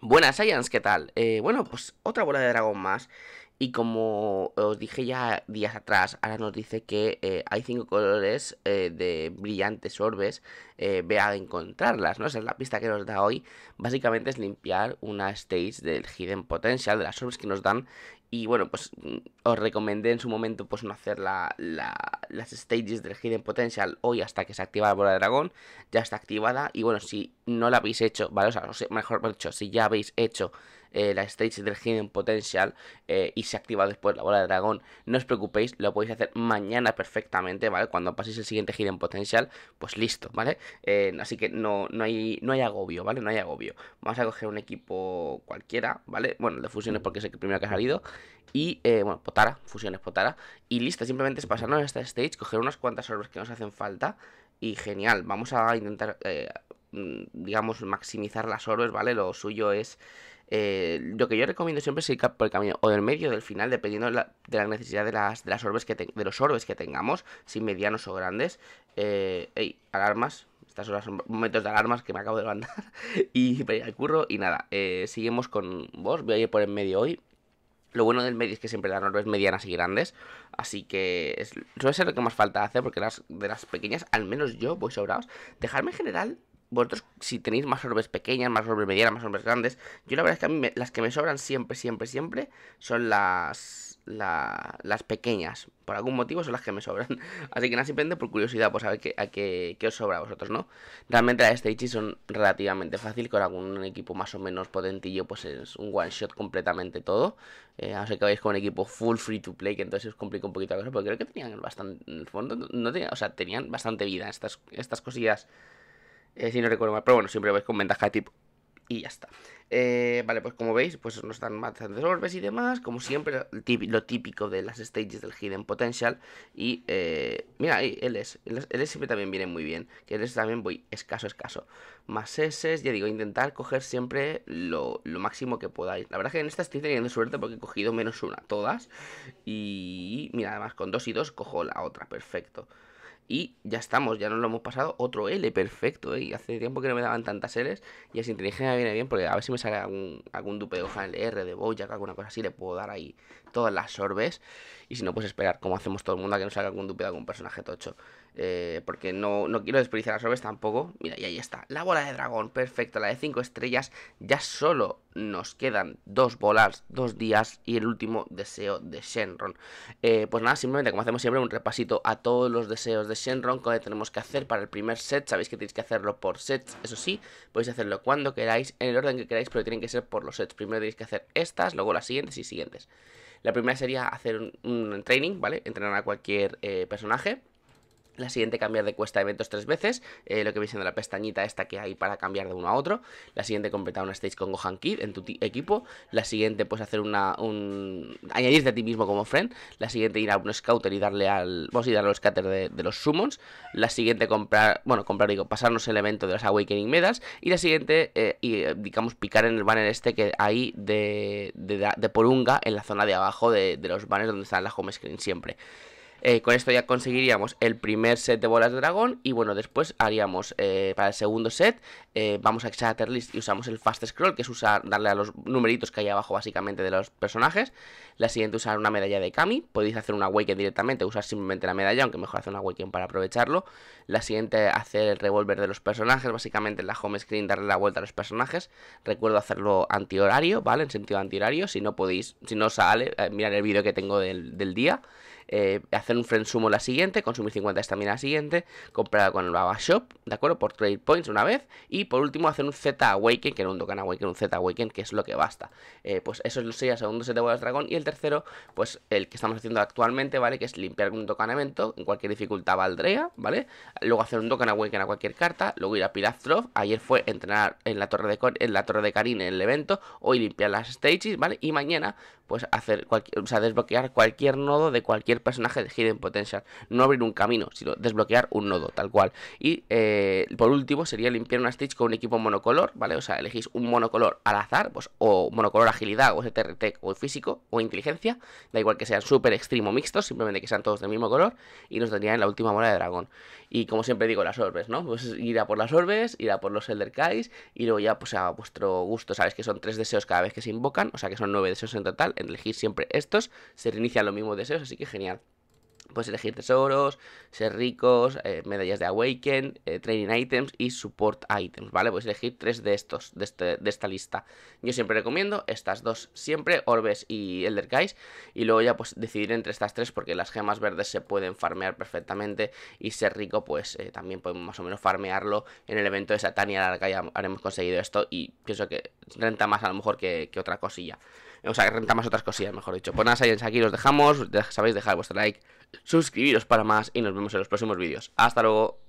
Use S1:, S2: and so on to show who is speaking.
S1: Buenas, Science, ¿qué tal? Eh, bueno, pues otra bola de dragón más. Y como os dije ya días atrás, ahora nos dice que eh, hay cinco colores eh, de brillantes orbes. ve a encontrarlas, ¿no? Esa es la pista que nos da hoy. Básicamente es limpiar una stage del Hidden Potential, de las orbes que nos dan. Y bueno, pues mm, os recomendé en su momento pues no hacer la las stages del Hidden Potential hoy hasta que se activa la bola de dragón, ya está activada. Y bueno, si no la habéis hecho, ¿vale? O sea, mejor dicho, si ya habéis hecho eh, la stage del Hidden Potential eh, y se activa después la bola de dragón, no os preocupéis, lo podéis hacer mañana perfectamente, ¿vale? Cuando paséis el siguiente Hidden Potential, pues listo, ¿vale? Eh, así que no, no, hay, no hay agobio, ¿vale? No hay agobio. Vamos a coger un equipo cualquiera, ¿vale? Bueno, de fusiones porque es el primero que ha salido. Y, bueno, Potara, fusiones Potara. Y listo, simplemente es pasarnos esta stage, coger unas cuantas orbes que nos hacen falta. Y genial, vamos a intentar mm, digamos, maximizar las orbes, ¿vale? Lo suyo es eh, lo que yo recomiendo siempre es ir por el camino o del medio o del final, dependiendo de la, necesidad de, las, orbes que de los orbes que tengamos, si medianos o grandes. Eh, alarmas, estas son los momentos de alarmas que me acabo de levantar y para ir al curro. Y nada, eh, seguimos con vos, voy a ir por el medio hoy. Lo bueno del medio es que siempre dan orbes medianas y grandes, así que es, suele ser lo que más falta hacer porque las, de las pequeñas, al menos yo voy sobrados. Dejarme en general vosotros si tenéis más orbes pequeñas, más orbes medianas, más orbes grandes, yo la verdad es que a mí las que me sobran siempre, siempre, siempre son las, las pequeñas. Por algún motivo son las que me sobran. Así que nada, simplemente por curiosidad, pues a ver qué, a qué, os sobra a vosotros, ¿no? Realmente las stage son relativamente fácil, con algún equipo más o menos potentillo, pues es un one shot completamente todo. Eh, a que vais con un equipo full free to play, que entonces os complica un poquito la cosa, porque creo que tenían bastante, fondo, no tenía, o sea, tenían bastante vida estas, estas cosillas eh, si no recuerdo mal. Pero bueno, siempre vais con ventaja de tipo y ya está. Eh, vale, pues como veis, pues nos dan bastantes orbes y demás, como siempre, lo típico de las stages del Hidden Potential. Y eh, mira, ahí, LS, LS siempre también viene muy bien, que es también voy escaso, escaso. Más S, ya digo, intentar coger siempre lo, máximo que podáis. La verdad que en esta estoy teniendo suerte porque he cogido menos una, todas. Y mira, además con dos y dos cojo la otra, perfecto. Y ya estamos, ya nos lo hemos pasado. Otro L, perfecto, ¿eh? Y hace tiempo que no me daban tantas L's. Y así inteligencia viene bien porque a ver si me sale algún, algún dupe de hoja R, de Bojack, alguna cosa así. Le puedo dar ahí todas las sorbes. Y si no, pues esperar, como hacemos todo el mundo, a que nos salga algún dupe de algún personaje tocho. Eh, porque no, no, quiero desperdiciar las orbes tampoco. Mira, y ahí está, la bola de dragón, perfecto, la de 5 estrellas. Ya solo nos quedan dos bolas, dos días y el último deseo de Shenron. Eh, pues nada, simplemente como hacemos siempre, un repasito a todos los deseos de Shenron que tenemos que hacer para el primer set. Sabéis que tenéis que hacerlo por sets, eso sí, podéis hacerlo cuando queráis, en el orden que queráis, pero tienen que ser por los sets. Primero tenéis que hacer estas, luego las siguientes y siguientes. La primera sería hacer un, training, ¿vale? Entrenar a cualquier eh, personaje. La siguiente cambiar de cuesta de eventos tres veces, eh, lo que veis en la pestañita esta que hay para cambiar de uno a otro. La siguiente completar una stage con Gohan Kid en tu equipo. La siguiente pues hacer una... Un... añadirte a ti mismo como friend. La siguiente ir a un scouter y darle al... Vos y darle a los scatter de, los summons. La siguiente comprar... bueno, comprar digo, pasarnos el evento de las Awakening medas Y la siguiente, eh, eh, digamos, picar en el banner este que hay de, de, de Porunga en la zona de abajo de, los banners donde está la home screen siempre. Eh, con esto ya conseguiríamos el primer set de bolas de dragón y bueno, después haríamos eh, para el segundo set, eh, vamos a List y usamos el Fast Scroll, que es usar, darle a los numeritos que hay abajo básicamente de los personajes. La siguiente usar una medalla de Kami, podéis hacer una Awaken directamente, usar simplemente la medalla, aunque mejor hacer una Awaken para aprovecharlo. La siguiente hacer el revólver de los personajes, básicamente en la home screen darle la vuelta a los personajes. Recuerdo hacerlo antihorario, ¿vale? En sentido antihorario, si no podéis, si no sale, mirar el vídeo que tengo del, del día. Eh, hacer un friend sumo la siguiente, consumir 50 estamina la siguiente, Comprar con el Baba Shop, ¿de acuerdo? Por trade points una vez. Y por último, hacer un Z Awaken, que no un Dokkan Awaken, un Z Awaken, que es lo que basta. Eh, pues eso sería el segundo set de bolas dragón. Y el tercero, pues el que estamos haciendo actualmente, ¿vale? Que es limpiar un Dokkan evento en cualquier dificultad Valdrea, ¿vale? Luego hacer un Dokkan Awaken a cualquier carta, luego ir a Pilastrof Ayer fue entrenar en la torre de, en la torre de en el evento, hoy limpiar las stages, ¿vale? Y mañana pues hacer cualquier, o sea, desbloquear cualquier nodo de cualquier personaje de Hidden Potential. No abrir un camino, sino desbloquear un nodo, tal cual. Y eh, por último sería limpiar una Stitch con un equipo monocolor, ¿vale? O sea, elegís un monocolor al azar, pues o monocolor agilidad, o Tech, o físico, o inteligencia. Da igual que sean súper extremo mixtos, simplemente que sean todos del mismo color. Y nos darían la última bola de dragón. Y como siempre digo, las orbes, ¿no? Pues irá por las orbes, irá por los Elder Kais, y luego ya pues a vuestro gusto. Sabes que son tres deseos cada vez que se invocan, o sea que son nueve deseos en total elegir siempre estos, se reinicia los mismos deseos, así que genial. Puedes elegir tesoros, ser ricos, eh, medallas de awaken, eh, training items y support items, ¿vale? Puedes elegir tres de estos, este, de, esta lista. Yo siempre recomiendo estas dos, siempre Orbes y Elder Guys, y luego ya pues decidir entre estas tres porque las gemas verdes se pueden farmear perfectamente y ser rico pues eh, también podemos más o menos farmearlo en el evento de Satania que ya haremos conseguido esto y pienso que renta más a lo mejor que, que otra cosilla. O sea, rentamos otras cosillas, mejor dicho. Pues nada, aquí los dejamos. Sabéis dejar vuestro like, suscribiros para más y nos vemos en los próximos vídeos. Hasta luego.